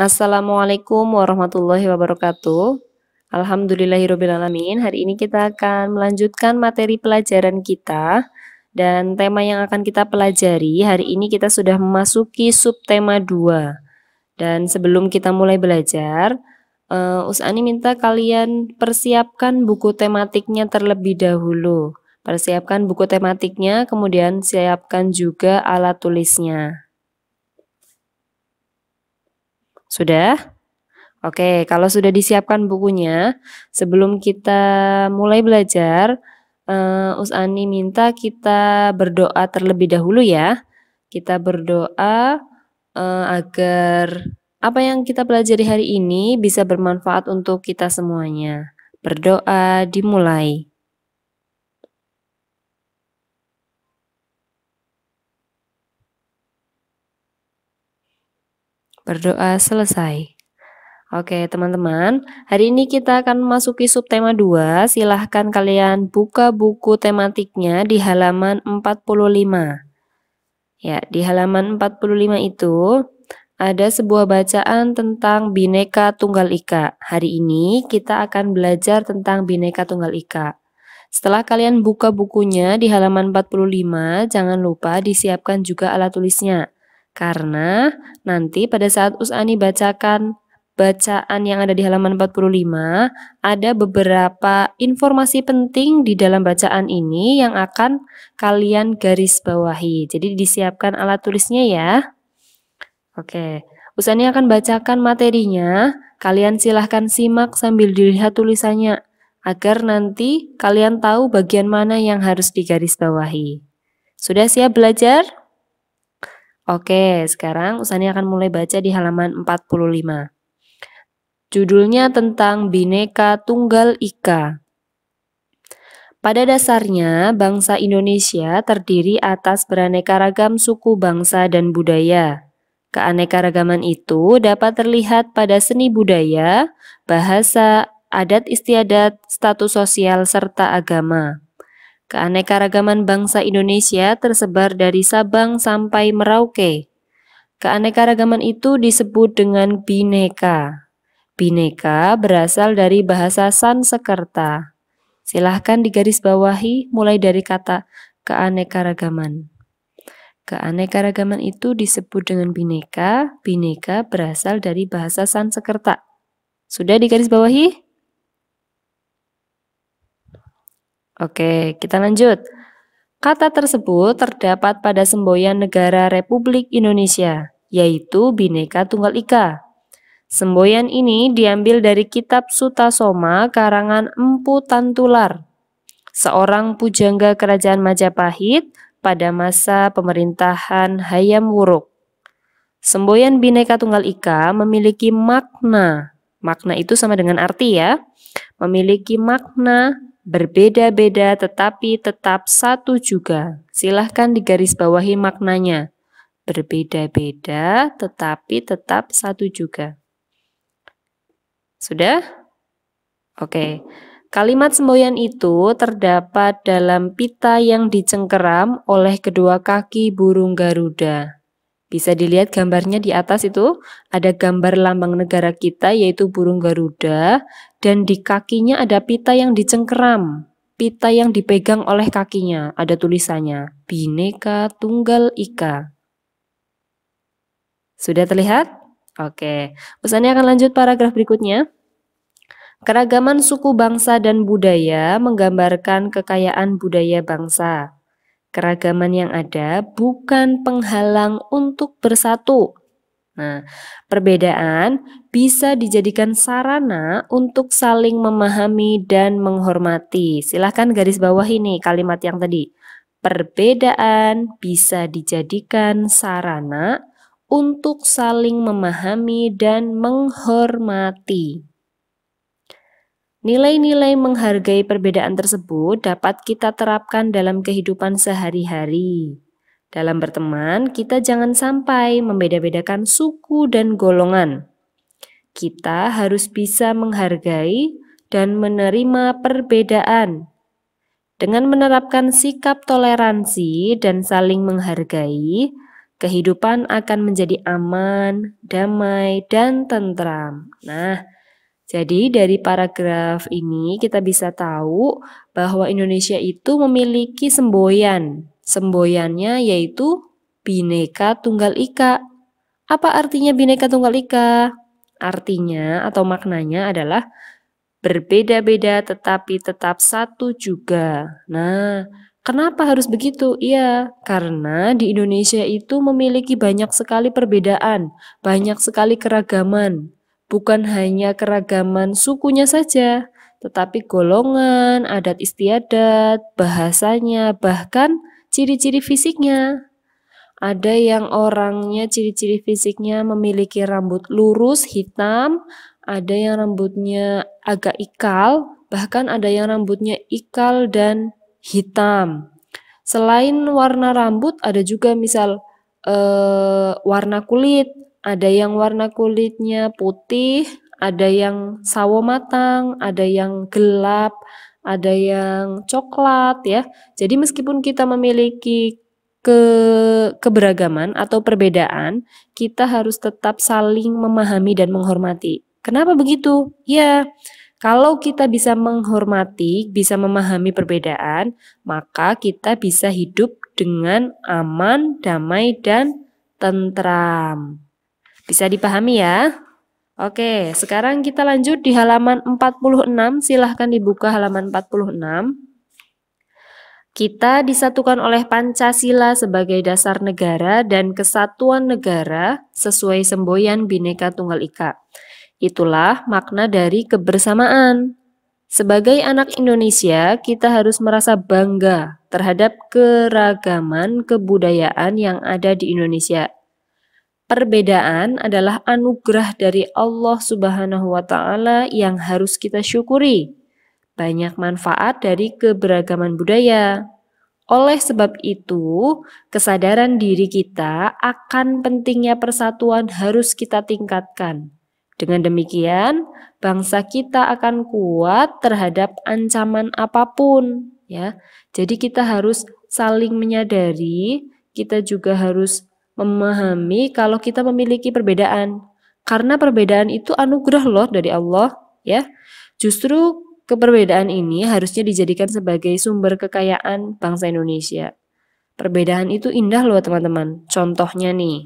Assalamualaikum warahmatullahi wabarakatuh. Alhamdulillahirobbilalamin. hari ini kita akan melanjutkan materi pelajaran kita dan tema yang akan kita pelajari hari ini kita sudah memasuki subtema 2 dan sebelum kita mulai belajar uh, eh, Usani minta kalian persiapkan buku tematiknya terlebih dahulu persiapkan buku tematiknya kemudian siapkan juga alat tulisnya sudah? Oke, kalau sudah disiapkan bukunya, sebelum kita mulai belajar, uh, eh, Usani minta kita berdoa terlebih dahulu ya. Kita berdoa uh, agar apa yang kita pelajari hari ini bisa bermanfaat untuk kita semuanya. Berdoa dimulai. Berdoa selesai. Oke teman-teman, hari ini kita akan memasuki subtema 2. Silahkan kalian buka buku tematiknya di halaman 45. Ya, di halaman 45 itu ada sebuah bacaan tentang Bhinneka Tunggal Ika. Hari ini kita akan belajar tentang Bhinneka Tunggal Ika. Setelah kalian buka bukunya di halaman 45, jangan lupa disiapkan juga alat tulisnya. Karena nanti pada saat Usani bacakan bacaan yang ada di halaman 45, ada beberapa informasi penting di dalam bacaan ini yang akan kalian garis bawahi. Jadi disiapkan alat tulisnya ya. Oke, Usani akan bacakan materinya. Kalian silahkan simak sambil dilihat tulisannya agar nanti kalian tahu bagian mana yang harus digarisbawahi. Sudah siap belajar? Oke, sekarang Usani akan mulai baca di halaman 45. Judulnya tentang Bineka Tunggal Ika. Pada dasarnya, bangsa Indonesia terdiri atas beraneka ragam suku bangsa dan budaya. Keanekaragaman itu dapat terlihat pada seni budaya, bahasa, adat istiadat, status sosial, serta agama. Keanekaragaman bangsa Indonesia tersebar dari Sabang sampai Merauke. Keanekaragaman itu disebut dengan bineka. Bineka berasal dari bahasa Sanskerta. Silahkan digarisbawahi mulai dari kata keanekaragaman. Keanekaragaman itu disebut dengan bineka. Bineka berasal dari bahasa Sanskerta. Sudah digarisbawahi? Oke, kita lanjut. Kata tersebut terdapat pada semboyan negara Republik Indonesia, yaitu Bhinneka Tunggal Ika. Semboyan ini diambil dari kitab Sutasoma karangan Empu Tantular, seorang pujangga kerajaan Majapahit pada masa pemerintahan Hayam Wuruk. Semboyan Bhinneka Tunggal Ika memiliki makna. Makna itu sama dengan arti ya. Memiliki makna berbeda-beda tetapi tetap satu juga. Silahkan digarisbawahi maknanya. Berbeda-beda tetapi tetap satu juga. Sudah? Oke. Kalimat semboyan itu terdapat dalam pita yang dicengkeram oleh kedua kaki burung Garuda. Bisa dilihat gambarnya di atas itu ada gambar lambang negara kita yaitu burung Garuda dan di kakinya ada pita yang dicengkeram, pita yang dipegang oleh kakinya, ada tulisannya Bineka Tunggal Ika. Sudah terlihat? Oke, pesannya akan lanjut paragraf berikutnya. Keragaman suku bangsa dan budaya menggambarkan kekayaan budaya bangsa. Keragaman yang ada bukan penghalang untuk bersatu. Nah, perbedaan bisa dijadikan sarana untuk saling memahami dan menghormati. Silahkan garis bawah ini kalimat yang tadi. Perbedaan bisa dijadikan sarana untuk saling memahami dan menghormati. Nilai-nilai menghargai perbedaan tersebut dapat kita terapkan dalam kehidupan sehari-hari. Dalam berteman, kita jangan sampai membeda-bedakan suku dan golongan. Kita harus bisa menghargai dan menerima perbedaan. Dengan menerapkan sikap toleransi dan saling menghargai, kehidupan akan menjadi aman, damai, dan tentram. Nah, jadi dari paragraf ini kita bisa tahu bahwa Indonesia itu memiliki semboyan. Semboyannya yaitu bineka Tunggal Ika. Apa artinya bineka Tunggal Ika? Artinya atau maknanya adalah berbeda-beda tetapi tetap satu juga. Nah, kenapa harus begitu? Iya, karena di Indonesia itu memiliki banyak sekali perbedaan, banyak sekali keragaman bukan hanya keragaman sukunya saja, tetapi golongan, adat istiadat, bahasanya, bahkan ciri-ciri fisiknya. Ada yang orangnya ciri-ciri fisiknya memiliki rambut lurus hitam, ada yang rambutnya agak ikal, bahkan ada yang rambutnya ikal dan hitam. Selain warna rambut, ada juga misal e, warna kulit, ada yang warna kulitnya putih, ada yang sawo matang, ada yang gelap, ada yang coklat ya. Jadi meskipun kita memiliki ke keberagaman atau perbedaan, kita harus tetap saling memahami dan menghormati. Kenapa begitu? Ya, kalau kita bisa menghormati, bisa memahami perbedaan, maka kita bisa hidup dengan aman, damai, dan tentram. Bisa dipahami ya? Oke, sekarang kita lanjut di halaman 46. Silahkan dibuka halaman 46. Kita disatukan oleh Pancasila sebagai dasar negara dan kesatuan negara sesuai semboyan Bhinneka Tunggal Ika. Itulah makna dari kebersamaan. Sebagai anak Indonesia, kita harus merasa bangga terhadap keragaman kebudayaan yang ada di Indonesia Perbedaan adalah anugerah dari Allah Subhanahu wa taala yang harus kita syukuri. Banyak manfaat dari keberagaman budaya. Oleh sebab itu, kesadaran diri kita akan pentingnya persatuan harus kita tingkatkan. Dengan demikian, bangsa kita akan kuat terhadap ancaman apapun, ya. Jadi kita harus saling menyadari, kita juga harus memahami kalau kita memiliki perbedaan. Karena perbedaan itu anugerah loh dari Allah, ya. Justru keperbedaan ini harusnya dijadikan sebagai sumber kekayaan bangsa Indonesia. Perbedaan itu indah loh teman-teman. Contohnya nih,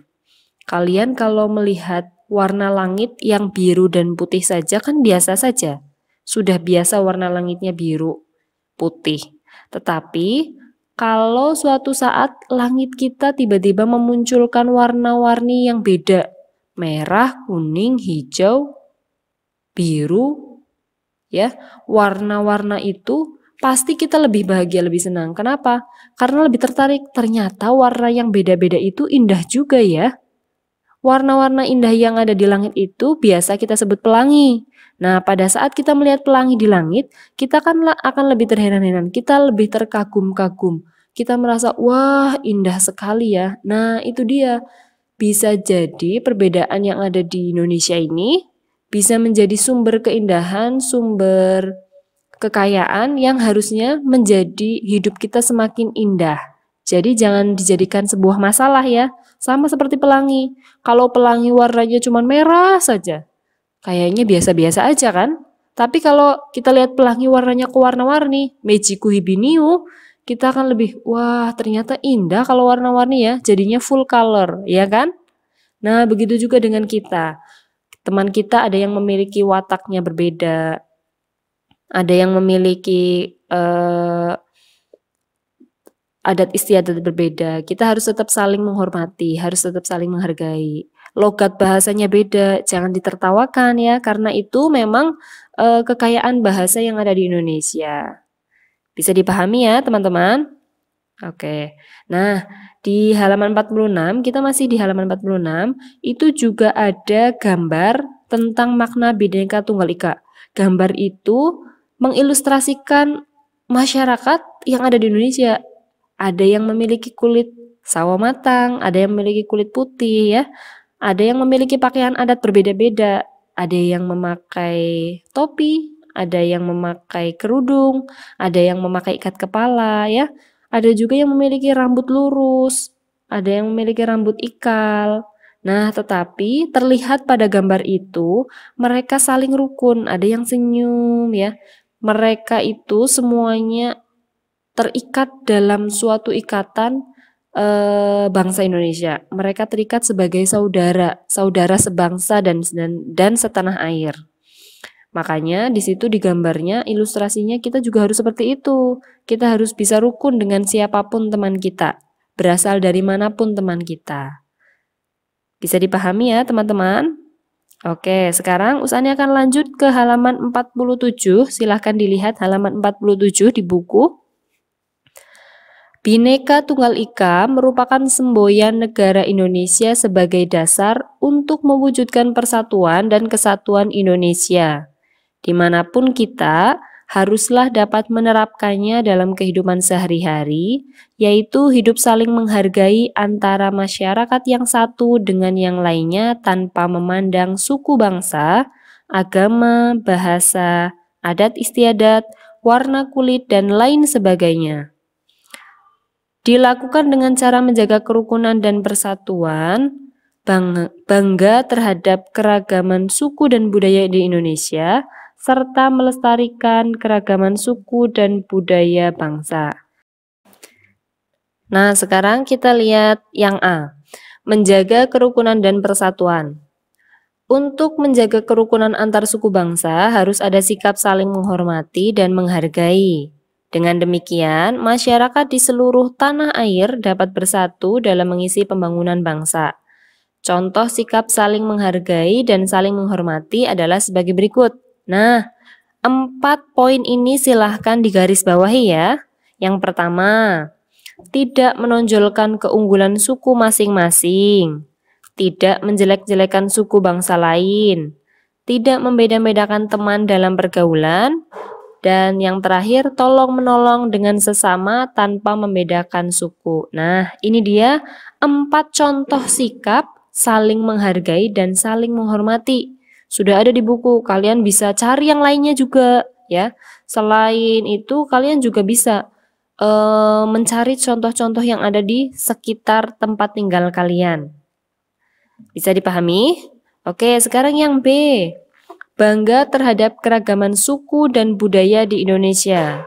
kalian kalau melihat warna langit yang biru dan putih saja kan biasa saja. Sudah biasa warna langitnya biru, putih. Tetapi kalau suatu saat langit kita tiba-tiba memunculkan warna-warni yang beda, merah, kuning, hijau, biru, ya, warna-warna itu pasti kita lebih bahagia, lebih senang. Kenapa? Karena lebih tertarik. Ternyata warna yang beda-beda itu indah juga ya. Warna-warna indah yang ada di langit itu biasa kita sebut pelangi. Nah, pada saat kita melihat pelangi di langit, kita kan akan lebih terheran-heran, kita lebih terkagum-kagum. Kita merasa, wah indah sekali ya. Nah, itu dia. Bisa jadi perbedaan yang ada di Indonesia ini bisa menjadi sumber keindahan, sumber kekayaan yang harusnya menjadi hidup kita semakin indah. Jadi jangan dijadikan sebuah masalah ya. Sama seperti pelangi. Kalau pelangi warnanya cuma merah saja, kayaknya biasa-biasa aja kan? Tapi kalau kita lihat pelangi warnanya ke warna-warni, Mejiku Hibiniu, kita akan lebih, wah ternyata indah kalau warna-warni ya, jadinya full color, ya kan? Nah, begitu juga dengan kita. Teman kita ada yang memiliki wataknya berbeda, ada yang memiliki eh, adat istiadat berbeda. Kita harus tetap saling menghormati, harus tetap saling menghargai. Logat bahasanya beda, jangan ditertawakan ya, karena itu memang e, kekayaan bahasa yang ada di Indonesia. Bisa dipahami ya, teman-teman? Oke. Nah, di halaman 46, kita masih di halaman 46, itu juga ada gambar tentang makna Bhinneka Tunggal Ika. Gambar itu mengilustrasikan masyarakat yang ada di Indonesia ada yang memiliki kulit sawo matang, ada yang memiliki kulit putih ya. Ada yang memiliki pakaian adat berbeda-beda, ada yang memakai topi, ada yang memakai kerudung, ada yang memakai ikat kepala ya. Ada juga yang memiliki rambut lurus, ada yang memiliki rambut ikal. Nah, tetapi terlihat pada gambar itu mereka saling rukun, ada yang senyum ya. Mereka itu semuanya terikat dalam suatu ikatan eh, bangsa Indonesia. Mereka terikat sebagai saudara, saudara sebangsa dan dan, dan setanah air. Makanya di situ digambarnya ilustrasinya kita juga harus seperti itu. Kita harus bisa rukun dengan siapapun teman kita, berasal dari manapun teman kita. Bisa dipahami ya teman-teman? Oke, sekarang usahanya akan lanjut ke halaman 47. Silahkan dilihat halaman 47 di buku. Bhinneka Tunggal Ika merupakan semboyan negara Indonesia sebagai dasar untuk mewujudkan persatuan dan kesatuan Indonesia. Dimanapun kita, haruslah dapat menerapkannya dalam kehidupan sehari-hari, yaitu hidup saling menghargai antara masyarakat yang satu dengan yang lainnya tanpa memandang suku bangsa, agama, bahasa, adat istiadat, warna kulit, dan lain sebagainya dilakukan dengan cara menjaga kerukunan dan persatuan, bangga terhadap keragaman suku dan budaya di Indonesia, serta melestarikan keragaman suku dan budaya bangsa. Nah, sekarang kita lihat yang A, menjaga kerukunan dan persatuan. Untuk menjaga kerukunan antar suku bangsa, harus ada sikap saling menghormati dan menghargai. Dengan demikian, masyarakat di seluruh tanah air dapat bersatu dalam mengisi pembangunan bangsa. Contoh sikap saling menghargai dan saling menghormati adalah sebagai berikut. Nah, empat poin ini silahkan digarisbawahi ya. Yang pertama, tidak menonjolkan keunggulan suku masing-masing, tidak menjelek-jelekan suku bangsa lain, tidak membeda-bedakan teman dalam pergaulan, dan yang terakhir, tolong menolong dengan sesama tanpa membedakan suku. Nah, ini dia empat contoh sikap saling menghargai dan saling menghormati. Sudah ada di buku, kalian bisa cari yang lainnya juga ya. Selain itu, kalian juga bisa uh, mencari contoh-contoh yang ada di sekitar tempat tinggal kalian. Bisa dipahami? Oke, sekarang yang B bangga terhadap keragaman suku dan budaya di Indonesia.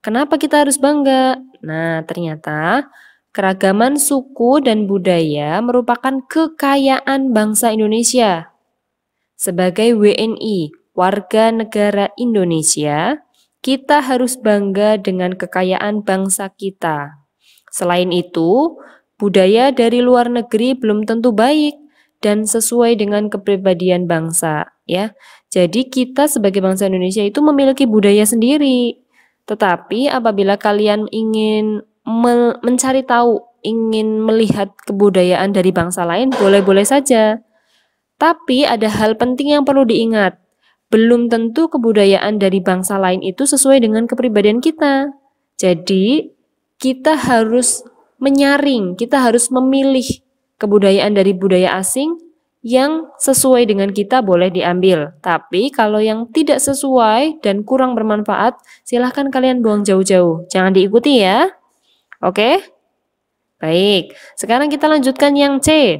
Kenapa kita harus bangga? Nah, ternyata keragaman suku dan budaya merupakan kekayaan bangsa Indonesia. Sebagai WNI, warga negara Indonesia, kita harus bangga dengan kekayaan bangsa kita. Selain itu, budaya dari luar negeri belum tentu baik dan sesuai dengan kepribadian bangsa ya. Jadi kita sebagai bangsa Indonesia itu memiliki budaya sendiri. Tetapi apabila kalian ingin mencari tahu, ingin melihat kebudayaan dari bangsa lain, boleh-boleh saja. Tapi ada hal penting yang perlu diingat. Belum tentu kebudayaan dari bangsa lain itu sesuai dengan kepribadian kita. Jadi, kita harus menyaring, kita harus memilih kebudayaan dari budaya asing yang sesuai dengan kita boleh diambil. Tapi kalau yang tidak sesuai dan kurang bermanfaat, silahkan kalian buang jauh-jauh. Jangan diikuti ya. Oke? Baik, sekarang kita lanjutkan yang C.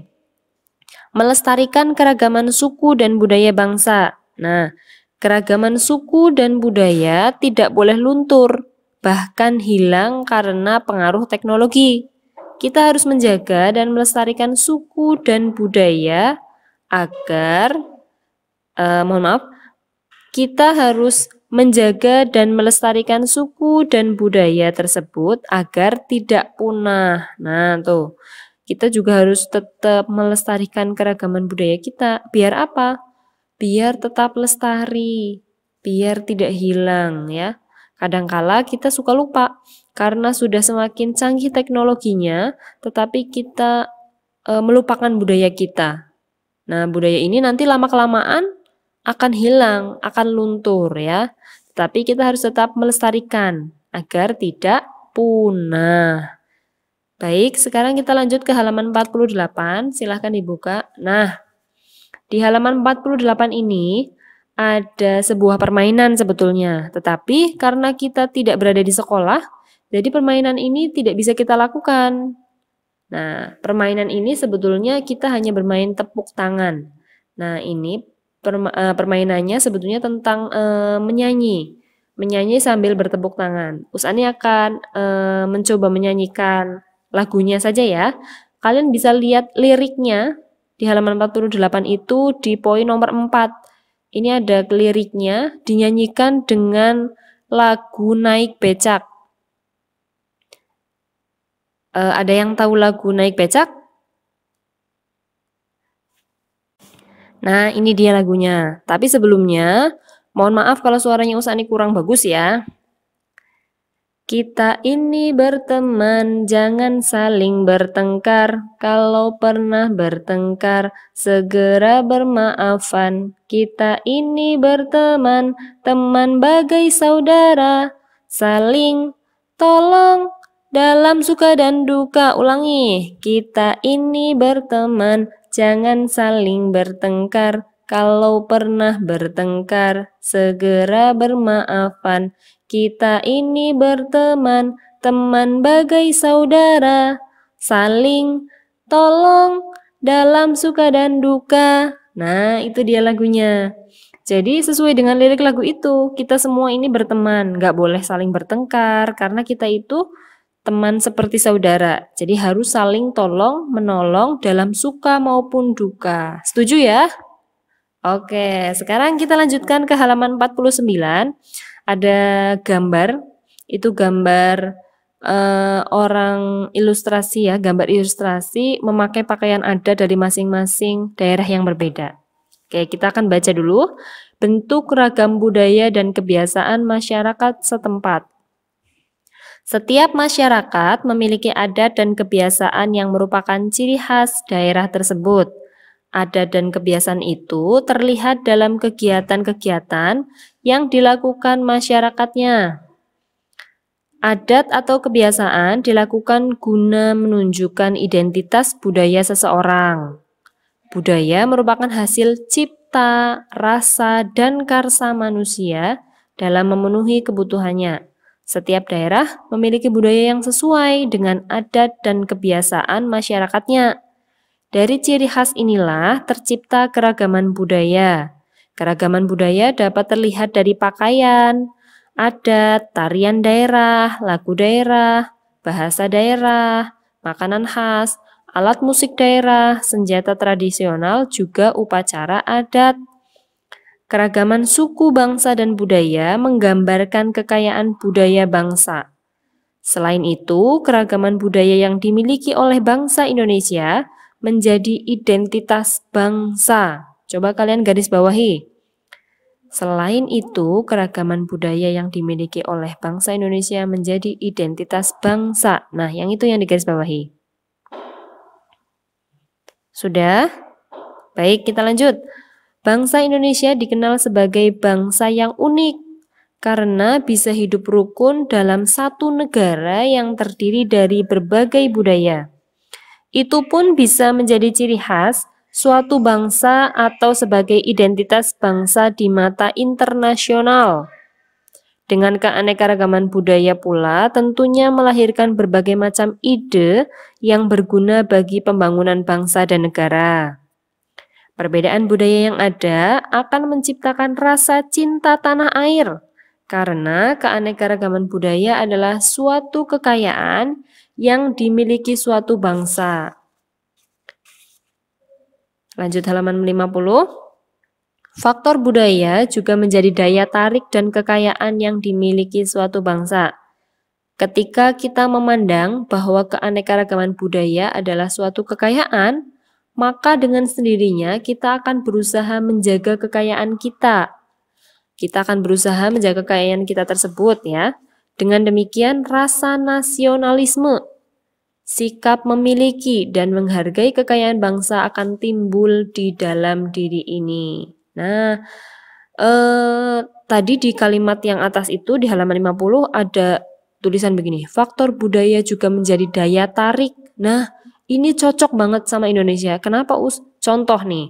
Melestarikan keragaman suku dan budaya bangsa. Nah, keragaman suku dan budaya tidak boleh luntur, bahkan hilang karena pengaruh teknologi kita harus menjaga dan melestarikan suku dan budaya agar eh, mohon maaf kita harus menjaga dan melestarikan suku dan budaya tersebut agar tidak punah. Nah, tuh. Kita juga harus tetap melestarikan keragaman budaya kita. Biar apa? Biar tetap lestari, biar tidak hilang ya. Kadangkala kita suka lupa karena sudah semakin canggih teknologinya, tetapi kita e, melupakan budaya kita. Nah, budaya ini nanti lama-kelamaan akan hilang, akan luntur ya. Tapi kita harus tetap melestarikan agar tidak punah. Baik, sekarang kita lanjut ke halaman 48. Silahkan dibuka. Nah, di halaman 48 ini ada sebuah permainan sebetulnya. Tetapi karena kita tidak berada di sekolah, jadi permainan ini tidak bisa kita lakukan. Nah, permainan ini sebetulnya kita hanya bermain tepuk tangan. Nah, ini e, permainannya sebetulnya tentang e, menyanyi. Menyanyi sambil bertepuk tangan. Usani akan e, mencoba menyanyikan lagunya saja ya. Kalian bisa lihat liriknya di halaman 48 itu di poin nomor 4. Ini ada liriknya dinyanyikan dengan lagu naik becak Uh, ada yang tahu lagu naik becak? Nah, ini dia lagunya. Tapi sebelumnya, mohon maaf kalau suaranya Usani kurang bagus ya. Kita ini berteman, jangan saling bertengkar. Kalau pernah bertengkar, segera bermaafan. Kita ini berteman, teman bagai saudara, saling tolong dalam suka dan duka, ulangi, kita ini berteman, jangan saling bertengkar. Kalau pernah bertengkar, segera bermaafan. Kita ini berteman, teman bagai saudara, saling tolong dalam suka dan duka. Nah, itu dia lagunya. Jadi sesuai dengan lirik lagu itu, kita semua ini berteman, nggak boleh saling bertengkar karena kita itu teman seperti saudara. Jadi harus saling tolong menolong dalam suka maupun duka. Setuju ya? Oke, sekarang kita lanjutkan ke halaman 49. Ada gambar, itu gambar eh, orang ilustrasi ya, gambar ilustrasi memakai pakaian adat dari masing-masing daerah yang berbeda. Oke, kita akan baca dulu. Bentuk ragam budaya dan kebiasaan masyarakat setempat setiap masyarakat memiliki adat dan kebiasaan yang merupakan ciri khas daerah tersebut. Adat dan kebiasaan itu terlihat dalam kegiatan-kegiatan yang dilakukan masyarakatnya. Adat atau kebiasaan dilakukan guna menunjukkan identitas budaya seseorang. Budaya merupakan hasil cipta, rasa, dan karsa manusia dalam memenuhi kebutuhannya. Setiap daerah memiliki budaya yang sesuai dengan adat dan kebiasaan masyarakatnya. Dari ciri khas inilah tercipta keragaman budaya. Keragaman budaya dapat terlihat dari pakaian, adat, tarian daerah, lagu daerah, bahasa daerah, makanan khas, alat musik daerah, senjata tradisional, juga upacara adat, Keragaman suku, bangsa, dan budaya menggambarkan kekayaan budaya bangsa. Selain itu, keragaman budaya yang dimiliki oleh bangsa Indonesia menjadi identitas bangsa. Coba kalian garis bawahi. Selain itu, keragaman budaya yang dimiliki oleh bangsa Indonesia menjadi identitas bangsa. Nah, yang itu yang digaris bawahi. Sudah? Baik, kita lanjut. Bangsa Indonesia dikenal sebagai bangsa yang unik karena bisa hidup rukun dalam satu negara yang terdiri dari berbagai budaya. Itu pun bisa menjadi ciri khas suatu bangsa atau sebagai identitas bangsa di mata internasional. Dengan keanekaragaman budaya pula tentunya melahirkan berbagai macam ide yang berguna bagi pembangunan bangsa dan negara. Perbedaan budaya yang ada akan menciptakan rasa cinta tanah air, karena keanekaragaman budaya adalah suatu kekayaan yang dimiliki suatu bangsa. Lanjut halaman 50. Faktor budaya juga menjadi daya tarik dan kekayaan yang dimiliki suatu bangsa. Ketika kita memandang bahwa keanekaragaman budaya adalah suatu kekayaan, maka dengan sendirinya kita akan berusaha menjaga kekayaan kita. Kita akan berusaha menjaga kekayaan kita tersebut ya. Dengan demikian rasa nasionalisme, sikap memiliki dan menghargai kekayaan bangsa akan timbul di dalam diri ini. Nah, eh, tadi di kalimat yang atas itu di halaman 50 ada tulisan begini, faktor budaya juga menjadi daya tarik. Nah, ini cocok banget sama Indonesia. Kenapa Us? Contoh nih,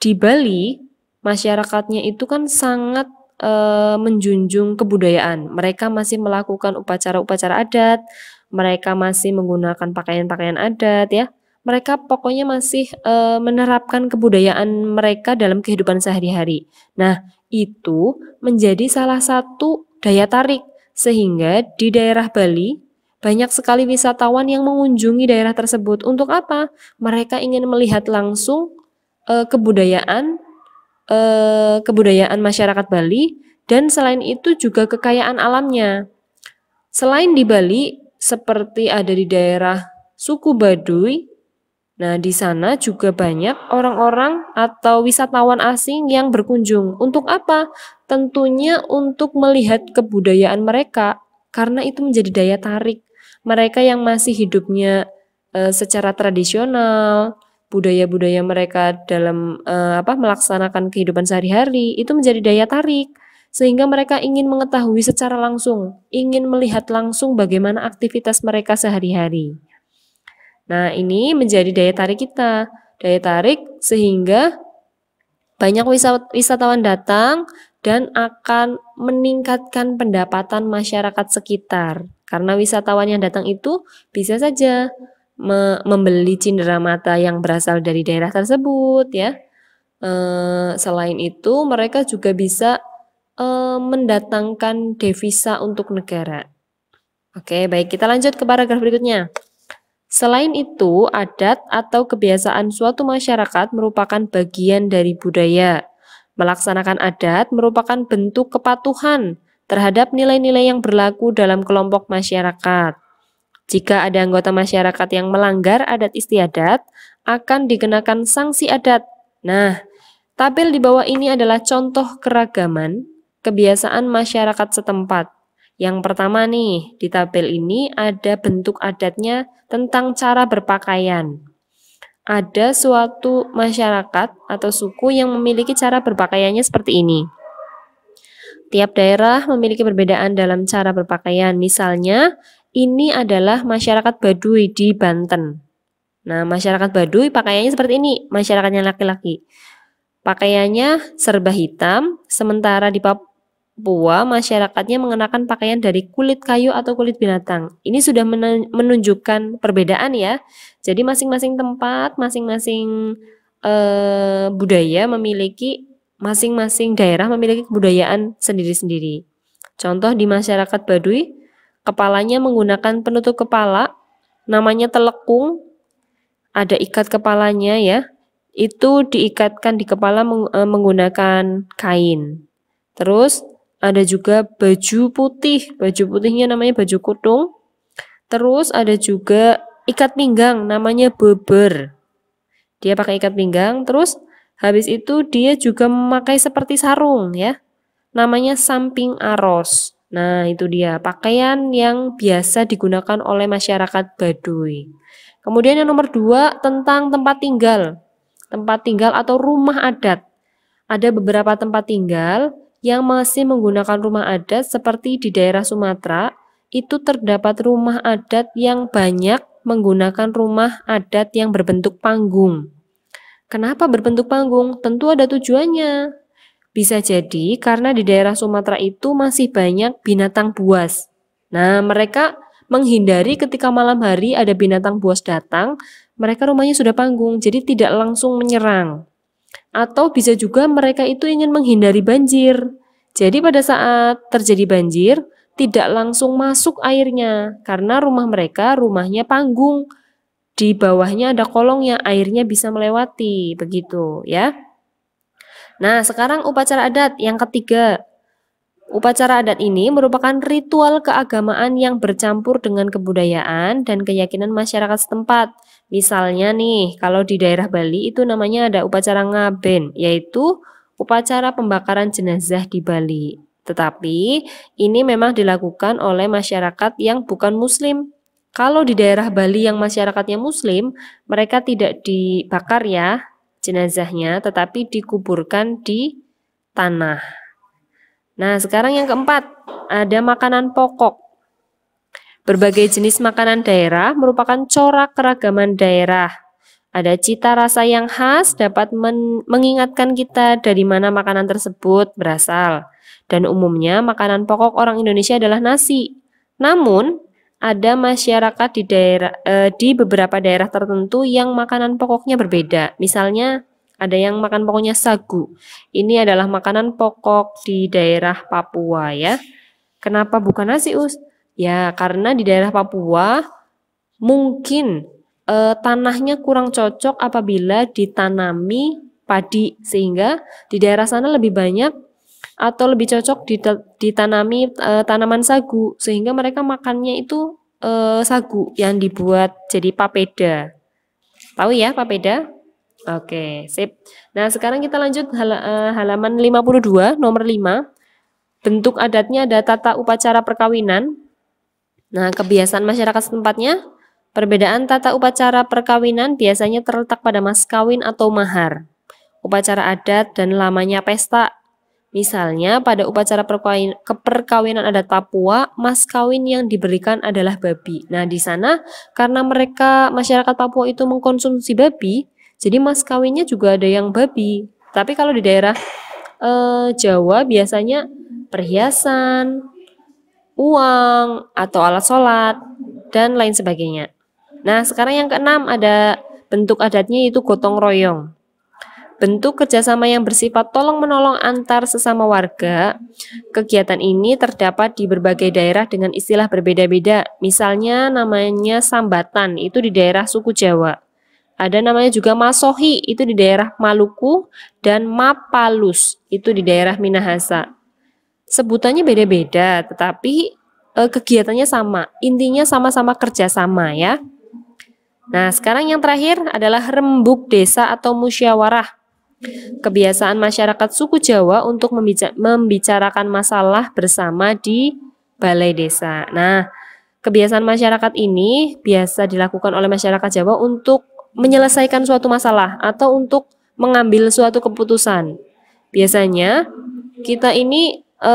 di Bali masyarakatnya itu kan sangat e, menjunjung kebudayaan. Mereka masih melakukan upacara-upacara adat, mereka masih menggunakan pakaian-pakaian adat ya. Mereka pokoknya masih e, menerapkan kebudayaan mereka dalam kehidupan sehari-hari. Nah, itu menjadi salah satu daya tarik sehingga di daerah Bali banyak sekali wisatawan yang mengunjungi daerah tersebut. Untuk apa? Mereka ingin melihat langsung e, kebudayaan e, kebudayaan masyarakat Bali dan selain itu juga kekayaan alamnya. Selain di Bali seperti ada di daerah suku Baduy, nah di sana juga banyak orang-orang atau wisatawan asing yang berkunjung. Untuk apa? Tentunya untuk melihat kebudayaan mereka karena itu menjadi daya tarik mereka yang masih hidupnya uh, secara tradisional, budaya-budaya mereka dalam uh, apa melaksanakan kehidupan sehari-hari itu menjadi daya tarik sehingga mereka ingin mengetahui secara langsung, ingin melihat langsung bagaimana aktivitas mereka sehari-hari. Nah, ini menjadi daya tarik kita, daya tarik sehingga banyak wisatawan datang dan akan meningkatkan pendapatan masyarakat sekitar. Karena wisatawan yang datang itu bisa saja me membeli cindera mata yang berasal dari daerah tersebut ya. E, selain itu mereka juga bisa e, mendatangkan devisa untuk negara. Oke, baik kita lanjut ke paragraf berikutnya. Selain itu, adat atau kebiasaan suatu masyarakat merupakan bagian dari budaya Melaksanakan adat merupakan bentuk kepatuhan terhadap nilai-nilai yang berlaku dalam kelompok masyarakat. Jika ada anggota masyarakat yang melanggar adat istiadat, akan dikenakan sanksi adat. Nah, tabel di bawah ini adalah contoh keragaman kebiasaan masyarakat setempat. Yang pertama nih, di tabel ini ada bentuk adatnya tentang cara berpakaian ada suatu masyarakat atau suku yang memiliki cara berpakaiannya seperti ini. Tiap daerah memiliki perbedaan dalam cara berpakaian. Misalnya, ini adalah masyarakat Baduy di Banten. Nah, masyarakat Baduy pakaiannya seperti ini, masyarakatnya laki-laki. Pakaiannya serba hitam, sementara di Papua masyarakatnya mengenakan pakaian dari kulit kayu atau kulit binatang. Ini sudah menunjukkan perbedaan ya jadi masing-masing tempat, masing-masing eh, budaya memiliki masing-masing daerah memiliki kebudayaan sendiri-sendiri. Contoh di masyarakat Baduy, kepalanya menggunakan penutup kepala, namanya telekung, ada ikat kepalanya ya. Itu diikatkan di kepala eh, menggunakan kain. Terus ada juga baju putih, baju putihnya namanya baju kutung. Terus ada juga ikat pinggang namanya beber. Dia pakai ikat pinggang terus habis itu dia juga memakai seperti sarung ya. Namanya samping aros. Nah, itu dia pakaian yang biasa digunakan oleh masyarakat Baduy. Kemudian yang nomor dua tentang tempat tinggal. Tempat tinggal atau rumah adat. Ada beberapa tempat tinggal yang masih menggunakan rumah adat seperti di daerah Sumatera itu terdapat rumah adat yang banyak menggunakan rumah adat yang berbentuk panggung. Kenapa berbentuk panggung? Tentu ada tujuannya. Bisa jadi karena di daerah Sumatera itu masih banyak binatang buas. Nah, mereka menghindari ketika malam hari ada binatang buas datang, mereka rumahnya sudah panggung, jadi tidak langsung menyerang. Atau bisa juga mereka itu ingin menghindari banjir. Jadi pada saat terjadi banjir, tidak langsung masuk airnya karena rumah mereka rumahnya panggung. Di bawahnya ada kolong yang airnya bisa melewati, begitu ya. Nah, sekarang upacara adat yang ketiga. Upacara adat ini merupakan ritual keagamaan yang bercampur dengan kebudayaan dan keyakinan masyarakat setempat. Misalnya nih, kalau di daerah Bali itu namanya ada upacara ngaben, yaitu upacara pembakaran jenazah di Bali. Tetapi ini memang dilakukan oleh masyarakat yang bukan muslim. Kalau di daerah Bali yang masyarakatnya muslim, mereka tidak dibakar ya jenazahnya, tetapi dikuburkan di tanah. Nah, sekarang yang keempat, ada makanan pokok. Berbagai jenis makanan daerah merupakan corak keragaman daerah. Ada cita rasa yang khas dapat mengingatkan kita dari mana makanan tersebut berasal. Dan umumnya makanan pokok orang Indonesia adalah nasi. Namun, ada masyarakat di daerah eh, di beberapa daerah tertentu yang makanan pokoknya berbeda. Misalnya ada yang makan pokoknya sagu. Ini adalah makanan pokok di daerah Papua ya. Kenapa bukan nasi us? Ya karena di daerah Papua mungkin e, tanahnya kurang cocok apabila ditanami padi sehingga di daerah sana lebih banyak atau lebih cocok ditanami uh, tanaman sagu sehingga mereka makannya itu uh, sagu yang dibuat jadi papeda. Tahu ya papeda? Oke, sip. Nah, sekarang kita lanjut hal, eh, halaman 52 nomor 5. Bentuk adatnya ada tata upacara perkawinan. Nah, kebiasaan masyarakat setempatnya Perbedaan tata upacara perkawinan biasanya terletak pada mas kawin atau mahar. Upacara adat dan lamanya pesta Misalnya, pada upacara keperkawinan adat Papua, mas kawin yang diberikan adalah babi. Nah, di sana karena mereka masyarakat Papua itu mengkonsumsi babi, jadi mas kawinnya juga ada yang babi. Tapi kalau di daerah eh, Jawa biasanya perhiasan, uang, atau alat sholat, dan lain sebagainya. Nah, sekarang yang keenam ada bentuk adatnya yaitu gotong royong. Bentuk kerjasama yang bersifat tolong-menolong antar sesama warga. Kegiatan ini terdapat di berbagai daerah dengan istilah berbeda-beda. Misalnya namanya sambatan, itu di daerah suku Jawa. Ada namanya juga masohi, itu di daerah Maluku, dan mapalus, itu di daerah Minahasa. Sebutannya beda-beda, tetapi eh, kegiatannya sama. Intinya sama-sama kerjasama ya. Nah, sekarang yang terakhir adalah rembuk desa atau musyawarah. Kebiasaan masyarakat suku Jawa untuk membicarakan masalah bersama di balai desa. Nah, kebiasaan masyarakat ini biasa dilakukan oleh masyarakat Jawa untuk menyelesaikan suatu masalah atau untuk mengambil suatu keputusan. Biasanya kita ini e,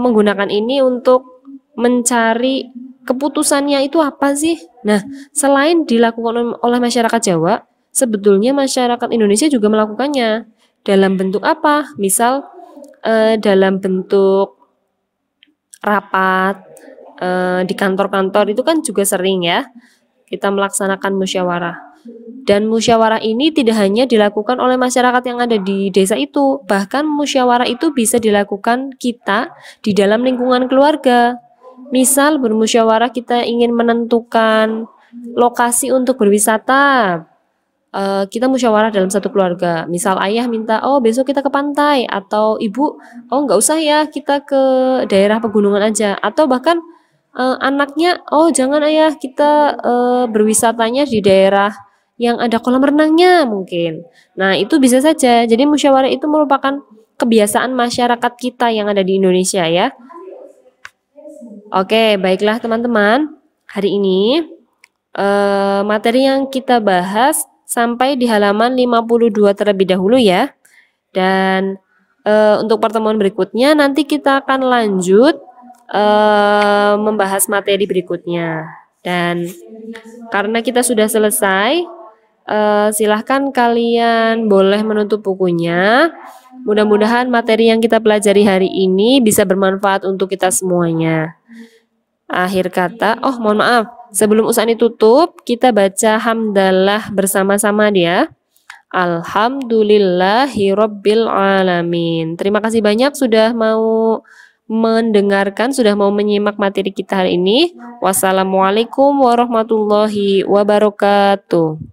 menggunakan ini untuk mencari keputusannya itu apa sih? Nah, selain dilakukan oleh masyarakat Jawa, sebetulnya masyarakat Indonesia juga melakukannya. Dalam bentuk apa? Misal eh, dalam bentuk rapat eh, di kantor-kantor itu kan juga sering ya kita melaksanakan musyawarah. Dan musyawarah ini tidak hanya dilakukan oleh masyarakat yang ada di desa itu, bahkan musyawarah itu bisa dilakukan kita di dalam lingkungan keluarga. Misal bermusyawarah kita ingin menentukan lokasi untuk berwisata, Eh, kita musyawarah dalam satu keluarga. Misal ayah minta, oh besok kita ke pantai, atau ibu, oh nggak usah ya kita ke daerah pegunungan aja, atau bahkan uh, anaknya, oh jangan ayah kita uh, berwisatanya di daerah yang ada kolam renangnya mungkin. Nah itu bisa saja. Jadi musyawarah itu merupakan kebiasaan masyarakat kita yang ada di Indonesia ya. Oke, baiklah teman-teman. Hari ini uh, materi yang kita bahas sampai di halaman 52 terlebih dahulu ya. Dan e, untuk pertemuan berikutnya nanti kita akan lanjut e, membahas materi berikutnya. Dan karena kita sudah selesai, e, silahkan kalian boleh menutup bukunya. Mudah-mudahan materi yang kita pelajari hari ini bisa bermanfaat untuk kita semuanya. Akhir kata, oh mohon maaf. Sebelum usaha tutup, kita baca hamdalah bersama-sama dia. Alhamdulillahirrabbilalamin. Terima kasih banyak sudah mau mendengarkan, sudah mau menyimak materi kita hari ini. Wassalamualaikum warahmatullahi wabarakatuh.